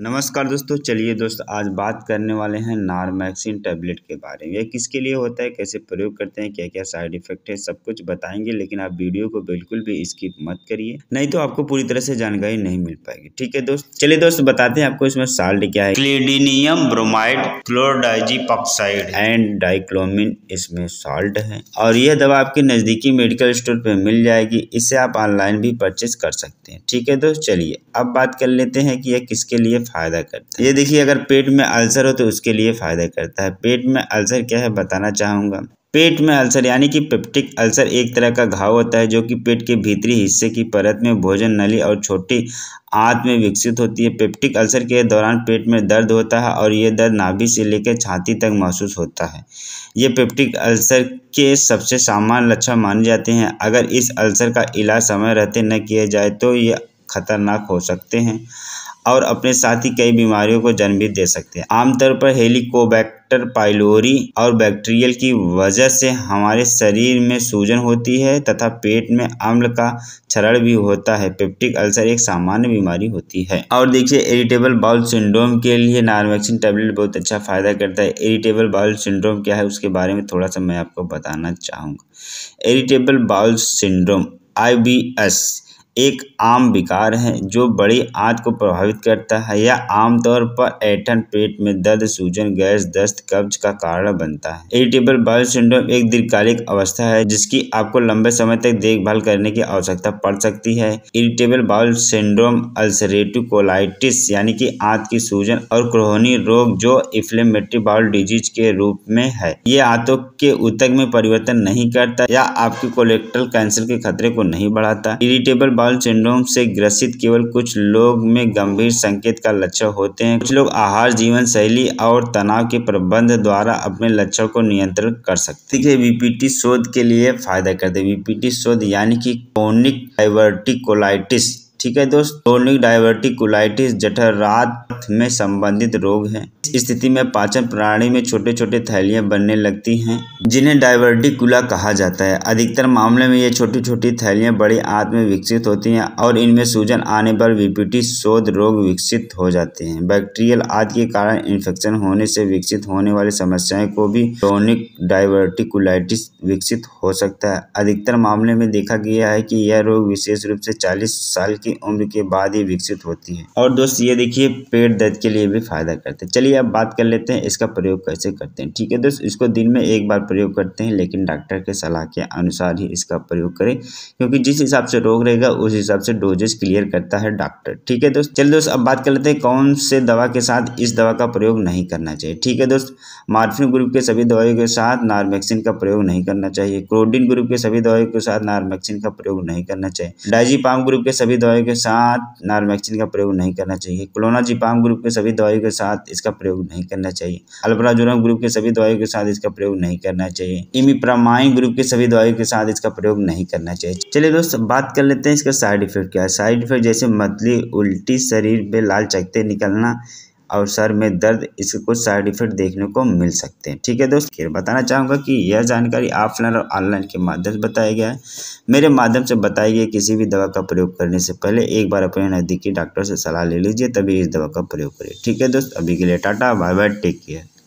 नमस्कार दोस्तों चलिए दोस्त आज बात करने वाले हैं नारमैक्सिन टैबलेट के बारे में यह किसके लिए होता है कैसे प्रयोग करते हैं क्या क्या साइड इफेक्ट है सब कुछ बताएंगे लेकिन आप वीडियो को बिल्कुल भी स्किप मत करिए नहीं तो आपको पूरी तरह से जानकारी नहीं मिल पाएगी ठीक है दोस्त चलिए दोस्त बताते हैं आपको इसमें साल्ट क्या है क्लेडिनियम ब्रोमाइड पॉक्साइड एंड डाइक्लोमिन इसमें साल्ट है और यह दवा आपके नजदीकी मेडिकल स्टोर पर मिल जाएगी इसे आप ऑनलाइन भी परचेज कर सकते हैं ठीक है दोस्त चलिए अब बात कर लेते हैं कि यह किसके लिए फ़ायदा करता है ये देखिए अगर पेट में अल्सर हो तो उसके लिए फ़ायदा करता है पेट में अल्सर क्या है बताना चाहूँगा पेट में अल्सर यानी कि पेप्टिक अल्सर एक तरह का घाव होता है जो कि पेट के भीतरी हिस्से की परत में भोजन नली और छोटी आंत में विकसित होती है पेप्टिक अल्सर के दौरान पेट में दर्द होता है और ये दर्द नाभि से लेकर छाती तक महसूस होता है ये पेप्टिक अल्सर के सबसे सामान्य लक्षण माने जाते हैं अगर इस अल्सर का इलाज समय रहते न किया जाए तो ये खतरनाक हो सकते हैं और अपने साथ ही कई बीमारियों को जन्म भी दे सकते हैं आमतौर पर हेलीकोबैक्टर पाइलोरी और बैक्टीरियल की वजह से हमारे शरीर में सूजन होती है तथा पेट में अम्ल का छरण भी होता है पेप्टिक अल्सर एक सामान्य बीमारी होती है और देखिए इरिटेबल बाउल सिंड्रोम के लिए नार्वेक्सिन टेबलेट बहुत अच्छा फ़ायदा करता है इरिटेबल बाउल सिंड्रोम क्या है उसके बारे में थोड़ा सा मैं आपको बताना चाहूँगा इरिटेबल बाउल सिंड्रोम आई एक आम विकार है जो बड़ी आँत को प्रभावित करता है यह आमतौर पर ऐंठन पेट में दर्द सूजन गैस दस्त कब्ज का कारण बनता है इरिटेबल बाउल सिंड्रोम एक दीर्घकालिक अवस्था है जिसकी आपको लंबे समय तक देखभाल करने की आवश्यकता पड़ सकती है irritable bowel syndrome ulcerative colitis यानी कि आंत की सूजन और क्रोहनी रोग जो इफ्लेमेटरी बाउल डिजीज के रूप में है ये आंतों के उतक में परिवर्तन नहीं करता या आपके कोलेक्ट्रल कैंसर के खतरे को नहीं बढ़ाता इरिटेबल बाउल हॉल सिंड्रोम से ग्रसित केवल कुछ लोग में गंभीर संकेत का लक्षण होते हैं कुछ लोग आहार जीवन शैली और तनाव के प्रबंध द्वारा अपने लक्षण को नियंत्रण कर सकते हैं वीपीटी शोध के लिए फायदा करते हैं वीपीटी शोध यानी कि कोनिक डाइवर्टिकोलाइटिस ठीक है दोस्त क्रोनिक जठर रात में संबंधित रोग है इस स्थिति में पाचन प्रणाली में छोटे छोटे थैलियां बनने लगती हैं जिन्हें डायवर्टिकुला कहा जाता है अधिकतर मामले में ये छोटी छोटी थैलियां बड़ी आंत में विकसित होती हैं और इनमें सूजन आने पर वीपीटी शोध रोग विकसित हो जाते हैं बैक्टीरियल आदि के कारण इन्फेक्शन होने से विकसित होने वाली समस्याएं को भी क्रोनिक डायवर्टिकुलाइटिस विकसित हो सकता है अधिकतर मामले में देखा गया है कि यह रोग विशेष रूप से चालीस साल की उम्र के बाद ही विकसित होती है और दोस्त ये देखिए पेट दर्द के लिए भी फायदा करते हैं चलिए अब बात कर लेते हैं इसका प्रयोग कैसे करते हैं ठीक है दोस्त इसको दिन में एक बार प्रयोग करते हैं लेकिन डॉक्टर के सलाह के अनुसार ही इसका प्रयोग करें क्योंकि जिस हिसाब से रोग रहेगा उस हिसाब से डोजेस क्लियर करता है डॉक्टर ठीक है दोस्त चलिए दोस्त अब बात कर लेते हैं कौन से दवा के साथ इस दवा का प्रयोग नहीं करना चाहिए ठीक है दोस्त मार्फिन ग्रुप के सभी दवाइयों के साथ नारमेक्सिन का प्रयोग नहीं करना चाहिए क्रोडिन ग्रुप के सभी दवाइयों के साथ नारमेक्सिन का प्रयोग नहीं करना चाहिए डाइजीपाम ग्रुप के सभी दवाई दवाई के साथ नारमैक्सिन का प्रयोग नहीं करना चाहिए क्लोनाजिपाम ग्रुप के सभी दवाइयों के साथ इसका प्रयोग नहीं करना चाहिए अल्प्राजोरम ग्रुप के सभी दवाइयों के साथ इसका प्रयोग नहीं करना चाहिए इमिप्रामाइन ग्रुप के सभी दवाइयों के साथ इसका प्रयोग नहीं करना चाहिए चलिए दोस्त बात कर लेते हैं इसका साइड इफेक्ट क्या है साइड इफेक्ट जैसे मतली उल्टी शरीर में लाल चकते निकलना और सर में दर्द इसके कुछ साइड इफेक्ट देखने को मिल सकते हैं ठीक है दोस्त फिर बताना चाहूँगा कि यह जानकारी ऑफलाइन और ऑनलाइन के माध्यम से बताया गया है मेरे माध्यम से बताई गई किसी भी दवा का प्रयोग करने से पहले एक बार अपने नज़दीकी डॉक्टर से सलाह ले लीजिए तभी इस दवा का प्रयोग करिए ठीक है दोस्त अभी के लिए tata bye bye take care